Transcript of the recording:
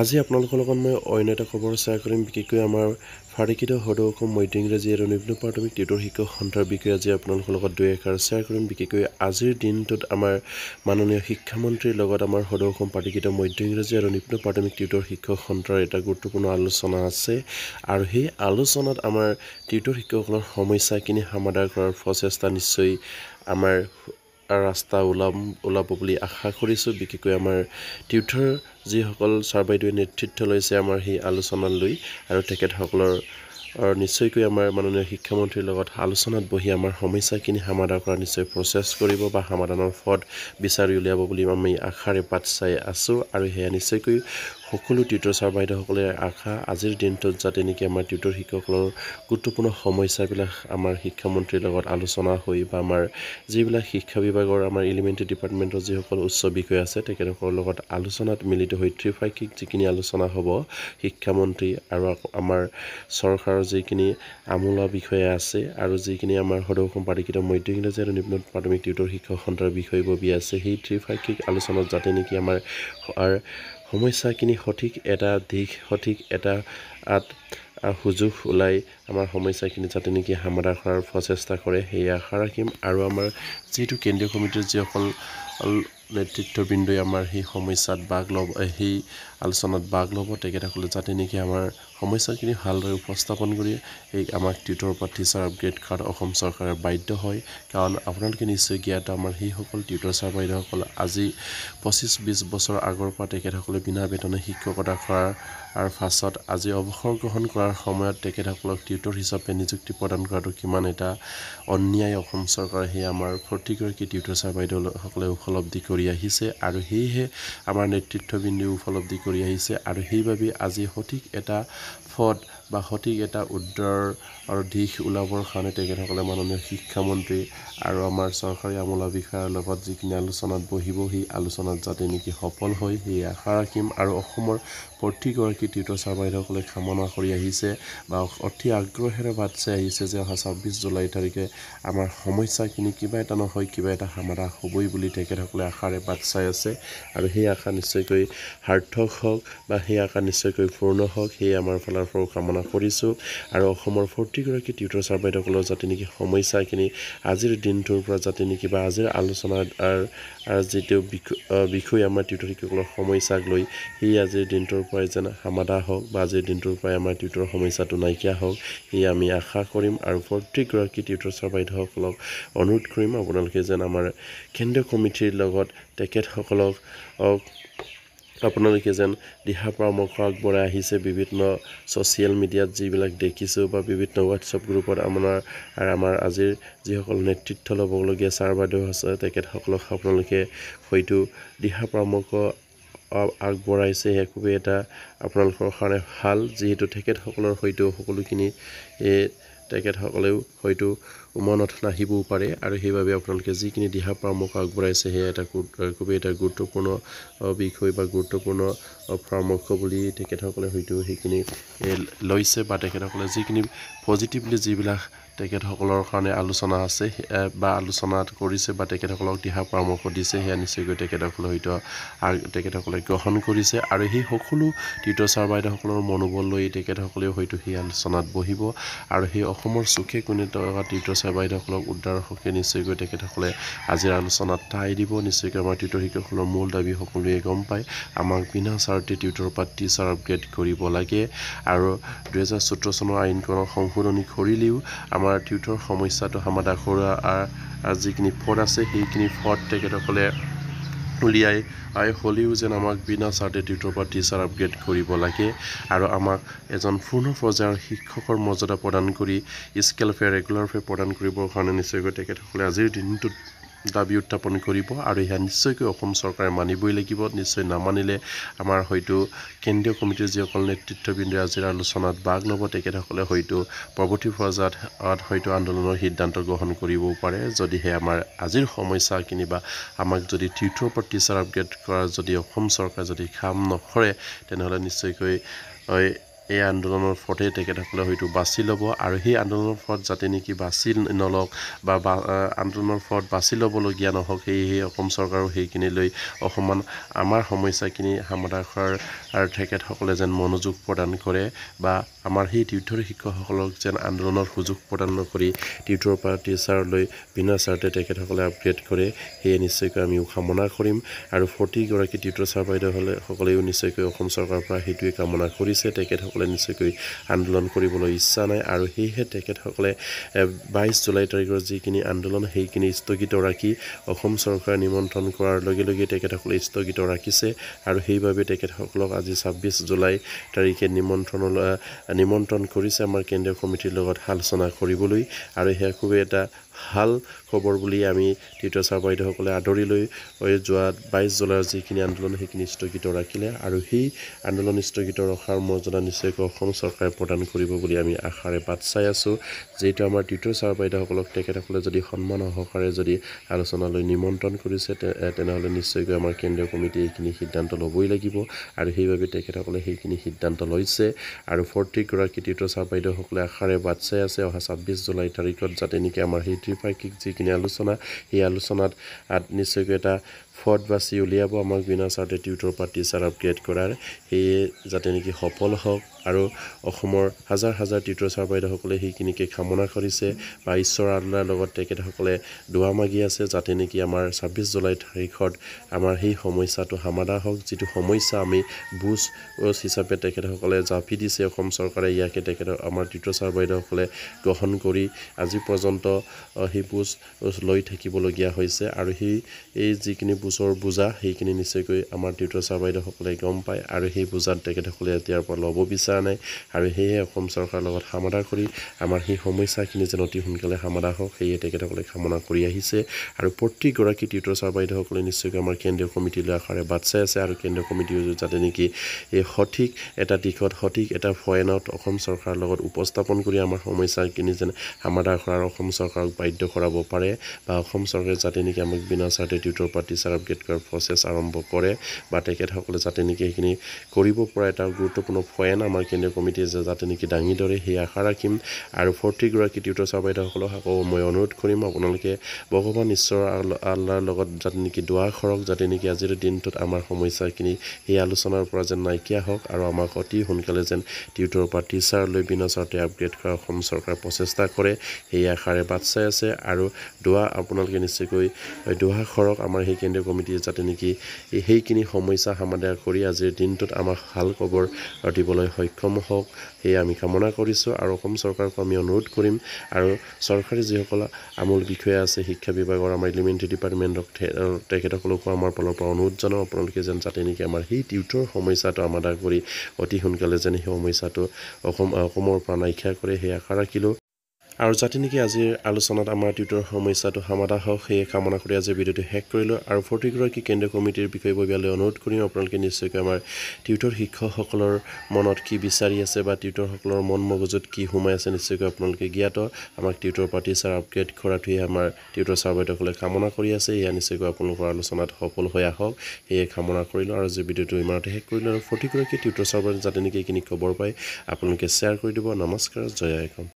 আজি আপোনালোকৰ লগত মই অন্য এটা খবৰ শ্বেয়াৰ কৰিম বিশেষকৈ আমাৰ ফাৰিকিত সদৌ অসম মধ্য ইংৰাজী আৰু নিম্ন প্ৰাথমিক টিউটৰ শিক্ষক সন্থাৰ বিষয়ে আজি আপোনালোকৰ লগত দুই এষাৰ শ্বেয়াৰ কৰিম বিশেষকৈ আজিৰ দিনটোত আমাৰ মাননীয় শিক্ষামন্ত্ৰীৰ লগত আমাৰ সদৌ অসম পাতিকৃত মধ্য ইংৰাজী আৰু নিম্ন প্ৰাথমিক টিউটৰ শিক্ষক সন্থাৰ এটা গুৰুত্বপূৰ্ণ আলোচনা আছে আৰু সেই আলোচনাত আমাৰ টিউটৰ শিক্ষকসকলৰ সমস্যাখিনি সমাধান কৰাৰ প্ৰচেষ্টা নিশ্চয় আমাৰ ৰাস্তা ওলাম ওলাব বুলি আশা কৰিছোঁ বিশেষকৈ আমাৰ টিউটৰ যিসকল ছাৰ বাইদেৱে নেতৃত্ব লৈছে আমাৰ সেই আলোচনালৈ আৰু তেখেতসকলৰ নিশ্চয়কৈ আমাৰ মাননীয় শিক্ষামন্ত্ৰীৰ লগত আলোচনাত বহি আমাৰ সমস্যাখিনি সমাধান কৰা নিশ্চয় প্ৰচেছ কৰিব বা সমাধানৰ ফদ বিচাৰি উলিয়াব বুলি আমি আশাৰে পাত চাই আছোঁ আৰু সেয়া নিশ্চয়কৈ সকলো টিউটৰ ছাৰ বাইদেউসকলে আশা আজিৰ দিনটোত যাতে নেকি আমাৰ টিউটৰ শিক্ষকসকলৰ গুৰুত্বপূৰ্ণ সমস্যাবিলাক আমাৰ শিক্ষামন্ত্ৰীৰ লগত আলোচনা হৈ বা আমাৰ যিবিলাক শিক্ষা বিভাগৰ আমাৰ এলিমেণ্টেৰী ডিপাৰ্টমেণ্টৰ যিসকল উচ্চ বিষয় আছে তেখেতসকলৰ লগত আলোচনাত মিলিত হৈ ত্ৰিফাক্ষিক যিখিনি আলোচনা হ'ব শিক্ষামন্ত্ৰী আৰু আমাৰ চৰকাৰৰ যিখিনি আমোলা বিষয়া আছে আৰু যিখিনি আমাৰ সদৌ সম্পাদিকিত মধ্য ইংৰাজী আৰু নিম্ন প্ৰাথমিক টিউটৰ শিক্ষক সন্দৰ্ভ বিষয়ববী আছে সেই ত্ৰিফাক্ষিক আলোচনাত যাতে নেকি আমাৰ সমস্যাখিনি সঠিক এটা দিশ সঠিক এটা সুযোগ ওলাই আমাৰ সমস্যাখিনি যাতে নেকি সমাধান কৰাৰ প্ৰচেষ্টা কৰে সেয়ে আশা ৰাখিম আৰু আমাৰ যিটো কেন্দ্ৰীয় কমিটিৰ যিসকল নেতৃত্ববৃন্দই আমাৰ সেই সমস্যাত বাগ ল'ব সেই আলোচনাত বাগ ল'ব তেখেতসকলে যাতে নেকি আমাৰ সমস্যাখিনি ভালদৰে উপস্থাপন কৰি এই আমাক টিউটৰ পৰা টিচাৰ আপগ্ৰেড কৰাত অসম চৰকাৰে বাধ্য হয় কাৰণ আপোনালোকে নিশ্চয় জ্ঞাত আমাৰ সেইসকল টিউটৰ ছাৰ বাইদেউসকল আজি পঁচিছ বিছ বছৰ আগৰ পৰা তেখেতসকলে বিনা বেতনে শিক্ষকতা কৰাৰ পাছত আজি অৱসৰ গ্ৰহণ কৰাৰ সময়ত তেখেতসকলক টিউ টিউটৰ হিচাপে নিযুক্তি প্ৰদান কৰাটো কিমান এটা অন্যায় অসম চৰকাৰে সেই আমাৰ প্ৰতিগৰাকী টিউটৰ ছাৰ বাইদেউসকলে উপলব্ধি কৰি আহিছে আৰু সেয়েহে আমাৰ নেতৃত্ববিন্দুৱে উপলব্ধি কৰি আহিছে আৰু সেইবাবে আজি সঠিক এটা ফদ বা সঠিক এটা উদ্ৰাৰ দিশ ওলাবৰ কাৰণে তেখেতসকলে মাননীয় শিক্ষামন্ত্ৰী আৰু আমাৰ চৰকাৰী আমোলা বিষয়াৰ লগত যিখিনি আলোচনাত বহিব সেই আলোচনাত যাতে নেকি সফল হয় সেই আশা ৰাখিম আৰু অসমৰ প্ৰতিগৰাকী তীৰ্থচাৰ বাইদেউসকলে কামনা কৰি আহিছে বা অতি আগ্ৰহেৰে বাট চাই আহিছে যে অহা ছাব্বিছ জুলাই তাৰিখে আমাৰ সমস্যাখিনি কিবা এটা নহয় কিবা এটা সমাধান হ'বই বুলি তেখেতসকলে আশাৰে বাট চাই আছে আৰু সেই আশা নিশ্চয়কৈ সাৰ্থক হওক বা সেই আশা নিশ্চয়কৈ পূৰ্ণ হওক সেয়ে আমাৰ ফালৰ পৰাও কামনা কামনা কৰিছোঁ আৰু অসমৰ প্ৰতিগৰাকী টিউটৰ্ছ ছাৰ বাইদেউসকলৰ যাতে নেকি সমস্যাখিনি আজিৰ দিনটোৰ পৰা যাতে নেকি বা আজিৰ আলোচনাৰ যিটো বিষয় আমাৰ টিউটৰ শিক্ষকসকলৰ সমস্যাক লৈ সেই আজিৰ দিনটোৰ পৰাই যেন সমাধা হওক বা আজিৰ দিনটোৰ পৰাই আমাৰ টিউটৰ সমস্যাটো নাইকিয়া হওক সেই আমি আশা কৰিম আৰু প্ৰত্যেকগৰাকী টিউটৰ্ছ ছাৰ বাইদেউসকলক অনুৰোধ কৰিম আপোনালোকে যেন আমাৰ কেন্দ্ৰীয় কমিটিৰ লগত তেখেতসকলক আপোনালোকে যেন দিহা পৰামৰ্শ আগবঢ়াই আহিছে বিভিন্ন ছ'চিয়েল মিডিয়াত যিবিলাক দেখিছোঁ বা বিভিন্ন হোৱাটছআপ গ্ৰুপত আপোনাৰ আৰু আমাৰ আজিৰ যিসকল নেতৃত্ব ল'বলগীয়া ছাৰ বাইদেউ আছে তেখেতসকলক আপোনালোকে হয়তো দিহা পৰামৰ্শ আগবঢ়াইছে সেয়া খুবেই এটা আপোনালোকৰ কাৰণে ভাল যিহেতু তেখেতসকলৰ হয়তো সকলোখিনি তেখেতসকলেও হয়তো উমানত নাহিবও পাৰে আৰু সেইবাবে আপোনালোকে যিখিনি দিহা পৰামৰ্শ আগবঢ়াইছে সেয়া এটা খুবেই এটা গুৰুত্বপূৰ্ণ বিষয় বা গুৰুত্বপূৰ্ণ পৰামৰ্শ বুলি তেখেতসকলে হয়তো সেইখিনি লৈছে বা তেখেতসকলে যিখিনি পজিটিভলি যিবিলাক তেখেতসকলৰ কাৰণে আলোচনা আছে বা আলোচনা কৰিছে বা তেখেতসকলক দিহা পৰামৰ্শ দিছে সেয়া নিশ্চয়কৈ তেখেতসকলে হয়তো তেখেতসকলে গ্ৰহণ কৰিছে আৰু সেই সকলো তীৰ্থচাৰ বাইদেউসকলৰ মনোবল লৈ তেখেতসকলেও হয়তো সেই আলোচনাত বহিব আৰু সেই অসমৰ চুকে কোনে তেনেকুৱা তীৰ্থচাৰ আছে বাইদেউসকলক উদ্ধাৰ হকে নিশ্চয়কৈ তেখেতসকলে আজিৰ আলোচনাত ঠাই দিব নিশ্চয়কৈ আমাৰ টিউটৰ শিক্ষকসকলৰ মূল দাবী সকলোৱে গম পায় আমাক বিনা চাৰ্টে টিউটৰ পৰা টিচাৰ আপগ্ৰেড কৰিব লাগে আৰু দুহেজাৰ চৈধ্য চনৰ আইনখনৰ সংশোধনী কৰিলেও আমাৰ টিউটৰ সমস্যাটো সমাধান কৰা যিখিনি ফট আছে সেইখিনি ফট তেখেতসকলে উলিয়াই আই হ'লেও যেন আমাক বিনা চাৰ্টিফিকেটৰ পৰা টিচাৰ আপগ্ৰেড কৰিব লাগে আৰু আমাক এজন পূৰ্ণ পৰ্যায়ৰ শিক্ষকৰ মৰ্যাদা প্ৰদান কৰি স্কেল ফেয়াৰ ৰেগুলাৰ ফেয়াৰ প্ৰদান কৰিবৰ কাৰণে নিশ্চয়কৈ তেখেতসকলে আজিৰ দিনটোত দাবী উত্থাপন কৰিব আৰু এয়া নিশ্চয়কৈ অসম চৰকাৰে মানিবই লাগিব নিশ্চয় নামানিলে আমাৰ হয়তো কেন্দ্ৰীয় কমিটিৰ যিসকল নেতৃত্ববৃন্দই আজিৰ আলোচনাত বাগ ল'ব তেখেতসকলে হয়তো পৰৱৰ্তী পৰ্যায়ত হয়তো আন্দোলনৰ সিদ্ধান্ত গ্ৰহণ কৰিবও পাৰে যদিহে আমাৰ আজিৰ সমস্যা কিনিবা আমাক যদি তীৰ্থৰ টিচাৰ আপগ্ৰেড কৰাৰ যদি অসম চৰকাৰে যদি খাম নকৰে তেনেহ'লে নিশ্চয়কৈ এই আন্দোলনৰ ফলতে তেখেতসকলে হয়তো বাছি ল'ব আৰু সেই আন্দোলনৰ ফলত যাতে নেকি বাছি নলওক বা আন্দোলনৰ ফলত বাছি ল'বলগীয়া নহওক সেয়েহে অসম চৰকাৰেও সেইখিনি লৈ অসমান আমাৰ সমস্যাখিনি সমাধান কৰাৰ আৰু তেখেতসকলে যেন মনোযোগ প্ৰদান কৰে বা আমাৰ সেই টিউটৰ শিক্ষকসকলক যেন আন্দোলনৰ সুযোগ প্ৰদান নকৰি টিউটৰৰ পৰা টিচাৰলৈ ভিন্ন চাৰ্টে তেখেতসকলে আপগ্ৰেড কৰে সেয়ে নিশ্চয়কৈ আমিও কামনা কৰিম আৰু প্ৰতিগৰাকী টিউটৰ ছাৰ বাইদেউসকলে সকলেও নিশ্চয়কৈ অসম চৰকাৰৰ পৰা সেইটোৱে কামনা কৰিছে তেখেতসকলে নিশ্চয়কৈ আন্দোলন কৰিবলৈ ইচ্ছা নাই আৰু সেয়েহে তেখেতসকলে বাইছ জুলাই তাৰিখৰ যিখিনি আন্দোলন সেইখিনি স্থগিত ৰাখি অসম চৰকাৰে নিমন্ত্ৰণ কৰাৰ লগে লগে তেখেতসকলে স্থগিত ৰাখিছে আৰু সেইবাবে তেখেতসকলক আজি আজি ছাব্বিছ জুলাই তাৰিখে নিমন্ত্ৰণলৈ নিমন্ত্ৰণ কৰিছে আমাৰ কেন্দ্ৰীয় কমিটিৰ লগত আলোচনা কৰিবলৈ আৰু সেয়া খুবেই এটা ভাল খবৰ বুলি আমি তীৰ্থচাৰ বাইদেউসকলে আদৰি লৈ যোৱা বাইছ জুলাইৰ যিখিনি আন্দোলন সেইখিনি স্থগিত ৰাখিলে আৰু সেই আন্দোলন স্থগিত ৰখাৰ মৰ্যাদা নিশ্চয়কৈ অসম চৰকাৰে প্ৰদান কৰিব বুলি আমি আশাৰে বাট চাই আছোঁ যিহেতু আমাৰ তীৰ্থচাৰ বাইদেউসকলক তেখেতসকলে যদি সন্মান সহকাৰে যদি আলোচনালৈ নিমন্ত্ৰণ কৰিছে তেনেহ'লে নিশ্চয়কৈ আমাৰ কেন্দ্ৰীয় কমিটিয়ে এইখিনি সিদ্ধান্ত ল'বই লাগিব আৰু সেইবাবে তেখেতসকলে সেইখিনি সিদ্ধান্ত লৈছে আৰু ফৰ্টিগৰাকী তীৰ্থচাৰ বাইদেউসকলে আশাৰে বাট চাই আছে অহা ছাব্বিছ জুলাই তাৰিখত যাতে নেকি আমাৰ সেই চিটিৰ পৰা যিখিনি আলোচনা সেই আলোচনাত নিশ্চয়কৈ এটা ফট বাছি উলিয়াব আমাক বিনা চাৰ্টে টিউটৰ পৰা টিচাৰ আপগ্ৰেড কৰাৰ সেয়ে যাতে নেকি সফল হওক আৰু অসমৰ হাজাৰ হাজাৰ টিউটৰ ছাৰ বাইদেউসকলে সেইখিনিকে কামনা কৰিছে বা ঈশ্বৰ আদলাৰ লগত তেখেতসকলে দোৱা মাগি আছে যাতে নেকি আমাৰ ছাব্বিছ জুলাই তাৰিখত আমাৰ সেই সমস্যাটো সমাধা হওক যিটো সমস্যা আমি বুজ হিচাপে তেখেতসকলে জাপি দিছে অসম চৰকাৰে ইয়াকে তেখেত আমাৰ টিউটৰ ছাৰ বাইদেউসকলে গ্ৰহণ কৰি আজি পৰ্যন্ত সেই বুজ লৈ থাকিবলগীয়া হৈছে আৰু সেই এই যিখিনি বুজৰ বুজা সেইখিনি নিশ্চয়কৈ আমাৰ টিউটৰ ছাৰ বাইদেউসকলে গম পায় আৰু সেই বুজাত তেখেতসকলে এতিয়াৰ পৰা ল'ব বিচৰা নাই আৰু সেয়েহে অসম চৰকাৰৰ লগত সমাধা কৰি আমাৰ সেই সমস্যাখিনি যেন অতি সোনকালে সমাধা হওক সেয়ে তেখেতসকলে কামনা কৰি আহিছে আৰু প্ৰত্যেকগৰাকী টিউটৰ ছাৰ বাইদেউসকলে নিশ্চয়কৈ আমাৰ কেন্দ্ৰীয় কমিটিলৈ আশাৰে বাট চাই আছে আৰু কেন্দ্ৰীয় কমিটিও যাতে নেকি এই সঠিক এটা দিশত সঠিক এটা ফয়েনত অসম চৰকাৰৰ লগত উপস্থাপন কৰি আমাৰ সমস্যাখিনি যেন সমাধা কৰাৰ অসম চৰকাৰক বাধ্য কৰাব পাৰে বা অসম চৰকাৰে যাতে নেকি আমাক বিনা চাৰ্টে টিউটৰ প্ৰতি চাৰ আপগ্ৰেড কৰাৰ প্ৰচেছ আৰম্ভ কৰে বা তেখেতসকলে যাতে নেকি সেইখিনি কৰিব পৰা এটা গুৰুত্বপূৰ্ণ ফয়েন আমাৰ কেন্দ্ৰীয় কমিটিয়ে যে যাতে নেকি দাঙি ধৰে সেই আশা ৰাখিম আৰু ফৰ্টিগৰাকী টিউটৰ বাইদেউসকলক আকৌ মই অনুৰোধ কৰিম আপোনালোকে ভগৱান ঈশ্বৰৰ আল্লাৰ লগত যাতে নেকি দোৱা সৰক যাতে নেকি আজিৰ দিনটোত আমাৰ সমস্যাখিনি সেই আলোচনাৰ পৰা যেন নাইকিয়া হওক আৰু আমাক অতি সোনকালে যেন টিউটৰ পৰা টিচাৰলৈ বিনা চৰ্তে আপগ্ৰেড কৰা অসম চৰকাৰে প্ৰচেষ্টা কৰে সেই আশাৰে বাট চাই আছে আৰু দোৱা আপোনালোকে নিশ্চয়কৈ দোৱা খৰক আমাৰ সেই কেন্দ্ৰীয় কমিটি যাতে নেকি সেইখিনি সমস্যা সমাধান কৰি আজিৰ দিনটোত আমাক ভাল খবৰ দিবলৈ সক্ষম হওক সেয়ে আমি কামনা কৰিছোঁ আৰু অসম চৰকাৰকো আমি অনুৰোধ কৰিম আৰু চৰকাৰী যিসকল আমূল বিষয়া আছে শিক্ষা বিভাগৰ আমাৰ এলিমেণ্টেৰী ডিপাৰ্টমেণ্টক তেখেতসকলকো আমাৰ ফালৰ পৰা অনুৰোধ জনাওঁ আপোনালোকে যেন যাতে নেকি আমাৰ সেই টিউটৰ সমস্যাটো সমাধান কৰি অতি সোনকালে যেন সেই সমস্যাটো অসম অসমৰ পৰা নাইকিয়া কৰে সেই আশা ৰাখিলোঁ আৰু যাতে নেকি আজিৰ আলোচনাত আমাৰ টিউটৰ সমস্যাটো সমাধা হওক সেয়ে কামনা কৰি আজিৰ ভিডিঅ'টো শেষ কৰিলোঁ আৰু প্ৰতিগৰাকী কেন্দ্ৰীয় কমিটিৰ বিষয়ববীয়ালৈ অনুৰোধ কৰিম আপোনালোকে নিশ্চয়কৈ আমাৰ টিউটৰ শিক্ষকসকলৰ মনত কি বিচাৰি আছে বা টিউটৰসকলৰ মন মগজুত কি সোমাই আছে নিশ্চয়কৈ আপোনালোকে জ্ঞাত আমাক টিউটৰ পাৰ্টি ছাৰ আপগ্ৰেড কৰাটোৱে আমাৰ টিউটৰ ছাৰ বাইদেউসকলে কামনা কৰি আছে এয়া নিশ্চয়কৈ আপোনালোকৰ আলোচনাত সফল হৈ আহক সেয়ে কামনা কৰিলোঁ আৰু যি ভিডিঅ'টো ইমানতে শেষ কৰিলোঁ আৰু ফৰ্টিগৰাকী টিউটৰ ছাৰ বাইদেউ যাতে নেকি এইখিনি খবৰ পায় আপোনালোকে শ্বেয়াৰ কৰি দিব নমস্কাৰ জয় আইকম